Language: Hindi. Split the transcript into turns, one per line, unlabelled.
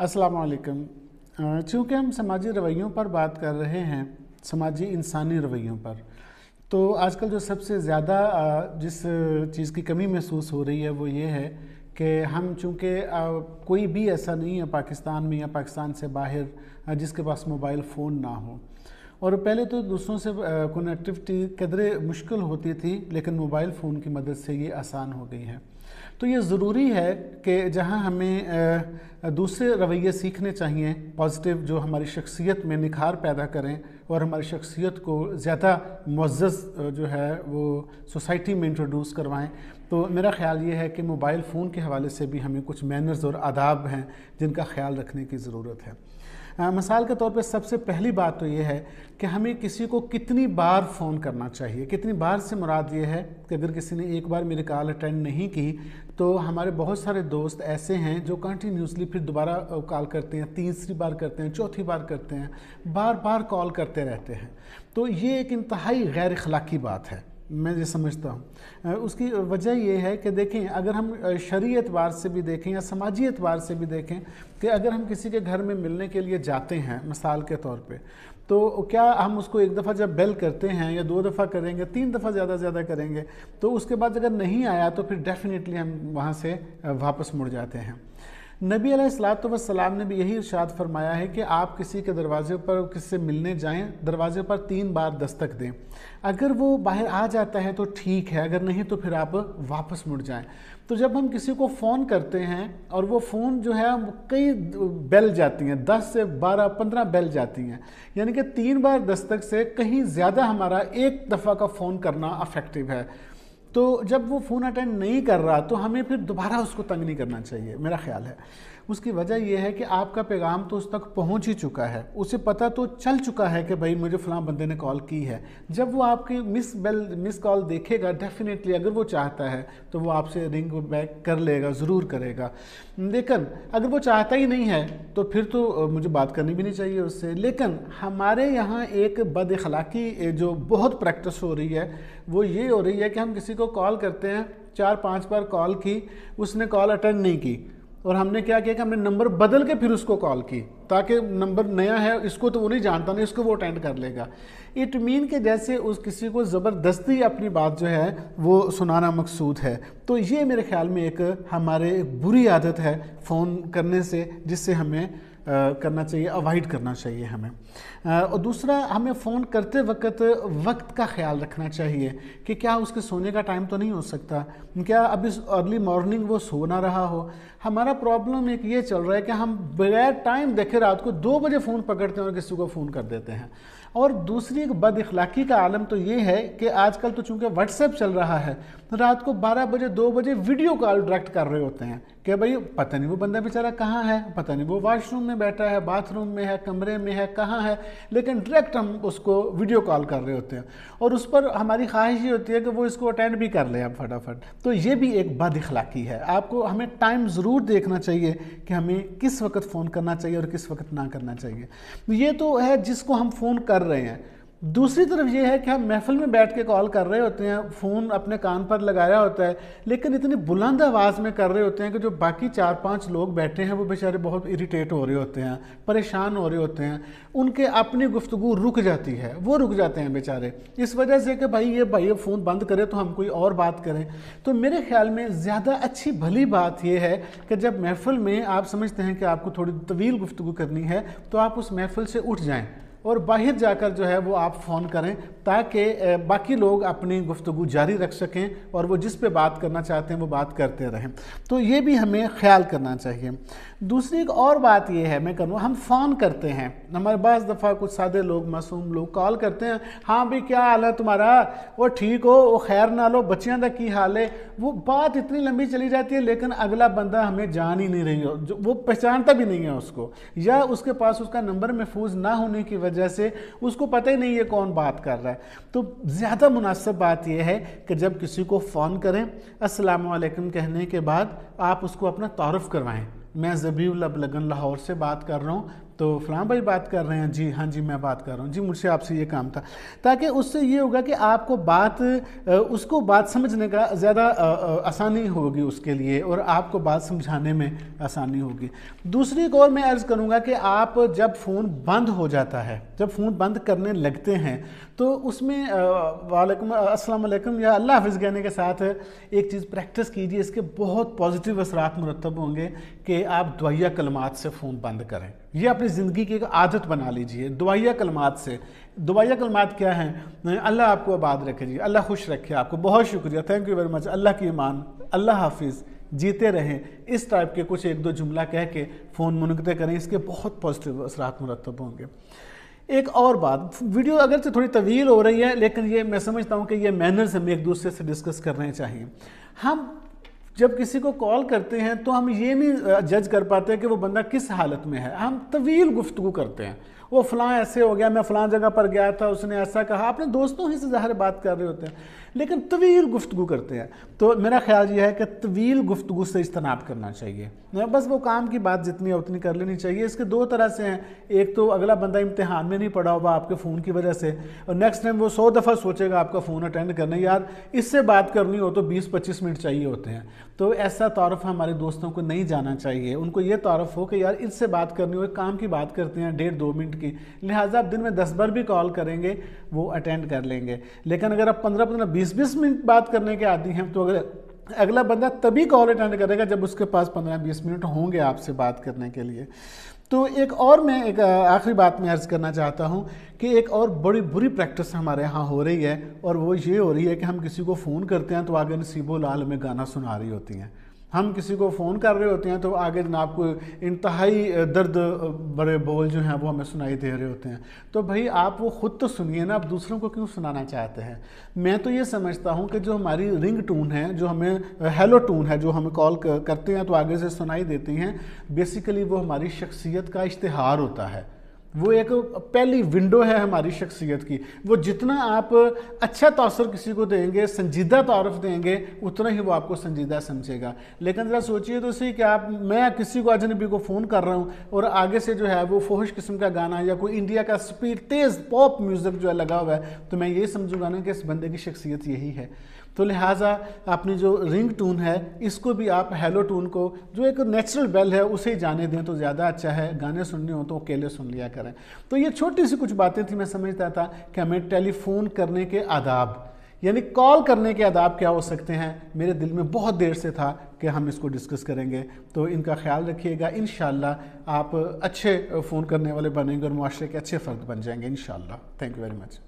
असलकम चूँकि हम समाजी रवैयों पर बात कर रहे हैं समाजी इंसानी रवैयों पर तो आजकल जो सबसे ज़्यादा जिस चीज़ की कमी महसूस हो रही है वो ये है कि हम चूँकि कोई भी ऐसा नहीं है पाकिस्तान में या पाकिस्तान से बाहर जिसके पास मोबाइल फ़ोन ना हो और पहले तो दूसरों से कनेक्टिविटी कदर मुश्किल होती थी लेकिन मोबाइल फ़ोन की मदद से ये आसान हो गई है तो ये ज़रूरी है कि जहाँ हमें दूसरे रवैये सीखने चाहिए पॉजिटिव जो हमारी शख्सियत में निखार पैदा करें और हमारी शख्सियत को ज़्यादा मज्ज़ जो है वो सोसाइटी में इंट्रोड्यूस करवाएं तो मेरा ख्याल ये है कि मोबाइल फ़ोन के हवाले से भी हमें कुछ मैनर्स और आदाब हैं जिनका ख्याल रखने की ज़रूरत है आ, हाँ, मिसाल के तौर पे सबसे पहली बात तो ये है कि हमें किसी को कितनी बार फ़ोन करना चाहिए कितनी बार से मुराद ये है कि अगर किसी ने एक बार मेरी कॉल अटेंड नहीं की तो हमारे बहुत सारे दोस्त ऐसे हैं जो कंटिन्यूसली फिर दोबारा कॉल करते हैं तीसरी बार करते हैं चौथी बार करते हैं बार बार कॉल करते रहते हैं तो ये एक इंतहाई गैर अखलाक़ी बात है मैं ये समझता हूँ उसकी वजह यह है कि देखें अगर हम शरी एतबार से भी देखें या समाजी एतबार से भी देखें कि अगर हम किसी के घर में मिलने के लिए जाते हैं मिसाल के तौर पे तो क्या हम उसको एक दफ़ा जब बेल करते हैं या दो दफ़ा करेंगे तीन दफ़ा ज़्यादा से ज़्यादा करेंगे तो उसके बाद अगर नहीं आया तो फिर डेफिनेटली हम वहाँ से वापस मुड़ जाते हैं नबी सलाम ने भी यही इरशाद फरमाया है कि आप किसी के दरवाजे पर किससे मिलने जाएं दरवाजे पर तीन बार दस्तक दें अगर वो बाहर आ जाता है तो ठीक है अगर नहीं तो फिर आप वापस मुड़ जाएं तो जब हम किसी को फ़ोन करते हैं और वो फ़ोन जो है कई बेल जाती हैं दस से बारह पंद्रह बेल जाती हैं यानी कि तीन बार दस्तक से कहीं ज़्यादा हमारा एक दफ़ा का फ़ोन करना अफेक्टिव है तो जब वो फ़ोन अटेंड नहीं कर रहा तो हमें फिर दोबारा उसको तंग नहीं करना चाहिए मेरा ख्याल है उसकी वजह यह है कि आपका पैगाम तो उस तक पहुंच ही चुका है उसे पता तो चल चुका है कि भाई मुझे फ़लाँ बंदे ने कॉल की है जब वो आपकी मिस बेल मिस कॉल देखेगा डेफिनेटली अगर वो चाहता है तो वो आपसे रिंग बैक कर लेगा ज़रूर करेगा लेकिन अगर वो चाहता ही नहीं है तो फिर तो मुझे बात करनी भी नहीं चाहिए उससे लेकिन हमारे यहाँ एक बद जो बहुत प्रैक्टिस हो रही है वो ये हो रही है कि हम किसी को कॉल करते हैं चार पांच बार कॉल की उसने कॉल अटेंड नहीं की और हमने क्या किया कि हमने नंबर बदल के फिर उसको कॉल की ताकि नंबर नया है इसको तो वो नहीं जानता नहीं इसको वो अटेंड कर लेगा इट मीन के जैसे उस किसी को ज़बरदस्ती अपनी बात जो है वो सुनाना मकसूद है तो ये मेरे ख्याल में एक हमारे बुरी आदत है फ़ोन करने से जिससे हमें करना चाहिए अवॉइड करना चाहिए हमें और दूसरा हमें फ़ोन करते वक्त वक्त का ख्याल रखना चाहिए कि क्या उसके सोने का टाइम तो नहीं हो सकता क्या अब इस अर्ली मॉर्निंग वो सो ना रहा हो हमारा प्रॉब्लम एक ये चल रहा है कि हम बगैर टाइम देखे रात को दो बजे फ़ोन पकड़ते हैं और किसी को फ़ोन कर देते हैं और दूसरी एक बद अखलाक़ी का आलम तो ये है कि आजकल तो चूँकि व्हाट्सएप चल रहा है तो रात को 12 बजे 2 बजे वीडियो कॉल डायरेक्ट कर रहे होते हैं कि भाई पता नहीं वो बंदा बेचारा कहाँ है पता नहीं वो वाशरूम में बैठा है बाथरूम में है कमरे में है कहाँ है लेकिन डायरेक्ट हम उसको वीडियो कॉल कर रहे होते हैं और उस पर हमारी ख्वाहिश ये होती है कि वो इसको अटेंड भी कर ले आप फटाफट तो ये भी एक बद अखलाक़ी है आपको हमें टाइम ज़रूर देखना चाहिए कि हमें किस वक्त फ़ोन करना चाहिए और किस वक्त ना करना चाहिए ये तो है जिसको हम फ़ोन कर कर रहे हैं दूसरी तरफ ये है कि हम महफिल में बैठ के कॉल कर रहे होते हैं फ़ोन अपने कान पर लगाया होता है लेकिन इतनी बुलंद आवाज़ में कर रहे होते हैं कि जो बाकी चार पांच लोग बैठे हैं वो बेचारे बहुत इरिटेट हो रहे होते हैं परेशान हो रहे होते हैं उनके अपनी गुफ्तु रुक जाती है वो रुक जाते हैं बेचारे इस वजह से कि भाई ये भाई फ़ोन बंद करें तो हम कोई और बात करें तो मेरे ख्याल में ज़्यादा अच्छी भली बात यह है कि जब महफिल में आप समझते हैं कि आपको थोड़ी तवील गुफ्तु करनी है तो आप उस महफिल से उठ जाएँ और बाहर जाकर जो है वो आप फ़ोन करें ताकि बाकी लोग अपनी गुफ्तु जारी रख सकें और वो जिस पे बात करना चाहते हैं वो बात करते रहें तो ये भी हमें ख्याल करना चाहिए दूसरी एक और बात ये है मैं करूँ हम फ़ोन करते हैं हमारे बस दफ़ा कुछ सादे लोग मासूम लोग कॉल करते हैं हाँ भाई क्या हाल है तुम्हारा वो ठीक हो वो खैर ना लो बच्चियाँ का की हाल है वो बात इतनी लंबी चली जाती है लेकिन अगला बंदा हमें जान ही नहीं रही हो वो पहचानता भी नहीं है उसको या उसके पास उसका नंबर महफूज ना होने की वजह से उसको पता ही नहीं है कौन बात कर रहा है तो ज़्यादा मुनासिब बात यह है कि जब किसी को फ़ोन करें असलकम कहने के बाद आप उसको अपना तारफ़ करवाएँ मैं जबीउल अब लगन लाहौर से बात कर रहा हूँ तो फलाम भाई बात कर रहे हैं जी हाँ जी मैं बात कर रहा हूँ जी मुझसे आपसे ये काम था ताकि उससे ये होगा कि आपको बात उसको बात समझने का ज़्यादा आसानी होगी उसके लिए और आपको बात समझाने में आसानी होगी दूसरी एक और मैं अर्ज़ करूँगा कि आप जब फ़ोन बंद हो जाता है जब फ़ोन बंद करने लगते हैं तो उसमें वालेकुम अस्सलाम वालेकुम या अल्लाह हाफिज़ कहने के साथ एक चीज़ प्रैक्टिस कीजिए इसके बहुत पॉजिटिव असरात मुरतब होंगे कि आप दुआया कलमात से फ़ोन बंद करें ये अपनी ज़िंदगी की एक आदत बना लीजिए दुआया कलमात से दुआया कलमात क्या हैं अल्लाह आपको आबाद रखे जी अल्लाह खुश रखे आपको बहुत शुक्रिया थैंक यू वेरी मच अल्लाह की ईमान अल्लाह हाफिज़ जीते रहें इस टाइप के कुछ एक दो जुमला कह के फ़ोन मुनदे करें इसके बहुत पॉजिटिव असरात मुरतब होंगे एक और बात वीडियो अगर से थोड़ी तवील हो रही है लेकिन ये मैं समझता हूँ कि ये मैनर्स हमें एक दूसरे से डिस्कस करने चाहिए हम जब किसी को कॉल करते हैं तो हम ये नहीं जज कर पाते कि वो बंदा किस हालत में है हम तवील गुफ्तु करते हैं वो फलां ऐसे हो गया मैं फलां जगह पर गया था उसने ऐसा कहा अपने दोस्तों ही से ज़ाहिर बात कर रहे होते हैं लेकिन तवील गुफ्तु करते हैं तो मेरा ख्याल ये है कि तवील गुफ्तु से इजतनाब करना चाहिए बस वो काम की बात जितनी है उतनी कर लेनी चाहिए इसके दो तरह से हैं एक तो अगला बंदा इम्तहान में नहीं पड़ा होगा आपके फ़ोन की वजह से और नेक्स्ट टाइम वो सौ दफ़ा सोचेगा आपका फ़ोन अटेंड करने यार इससे बात करनी हो तो बीस पच्चीस मिनट चाहिए होते हैं तो ऐसा तारफ़ हमारे दोस्तों को नहीं जाना चाहिए उनको ये तारफ़ हो कि यार इससे बात करनी हो काम की बात करते हैं डेढ़ दो मिनट की लिहाजा आप दिन में दस बार भी कॉल करेंगे वो अटेंड कर लेंगे लेकिन अगर आप पंद्रह पंद्रह बीस बीस मिनट बात करने के आदि हैं तो अगर अगला बंदा तभी कॉल अटेंड करेगा जब उसके पास पंद्रह बीस मिनट होंगे आपसे बात करने के लिए तो एक और मैं एक आखिरी बात मैं अर्ज़ करना चाहता हूँ कि एक और बड़ी बुरी प्रैक्टिस हमारे यहाँ हो रही है और वो ये हो रही है कि हम किसी को फ़ोन करते हैं तो आगे नसीबो लाल में गाना सुना रही होती हैं हम किसी को फ़ोन कर रहे होते हैं तो आगे जनाब को इंतहाई दर्द बड़े बोल जो हैं वो हमें सुनाई दे रहे होते हैं तो भाई आप वो ख़ुद तो सुनिए ना आप दूसरों को क्यों सुनाना चाहते हैं मैं तो ये समझता हूँ कि जो हमारी रिंग टून है जो हमें हेलो टून है जो हमें कॉल करते हैं तो आगे से सुनाई देती हैं बेसिकली वो हमारी शख्सियत का इश्तहार होता है वो एक पहली विंडो है हमारी शख्सियत की वो जितना आप अच्छा तौसर किसी को देंगे संजीदा तारफ देंगे उतना ही वो आपको संजीदा समझेगा लेकिन ज़रा सोचिए तो सही कि आप मैं किसी को अजनबी को फ़ोन कर रहा हूँ और आगे से जो है वो फोहश किस्म का गाना या कोई इंडिया का स्पीड तेज़ पॉप म्यूज़िक जो है लगा हुआ है तो मैं ये समझूंगा ना कि इस बंदे की शख्सियत यही है तो लिहाजा अपनी जो रिंग टून है इसको भी आप हेलो टून को जो एक नेचुरल बेल है उसे जाने दें तो ज़्यादा अच्छा है गाने सुनने हो तो अकेले सुन लिया करें करें तो ये छोटी सी कुछ बातें थी मैं समझता था कि हमें टेलीफोन करने के आदाब यानी कॉल करने के आदाब क्या हो सकते हैं मेरे दिल में बहुत देर से था कि हम इसको डिस्कस करेंगे तो इनका ख्याल रखिएगा इन आप अच्छे फ़ोन करने वाले बनेंगे और माशरे के अच्छे फ़र्द बन जाएंगे इन थैंक यू वेरी मच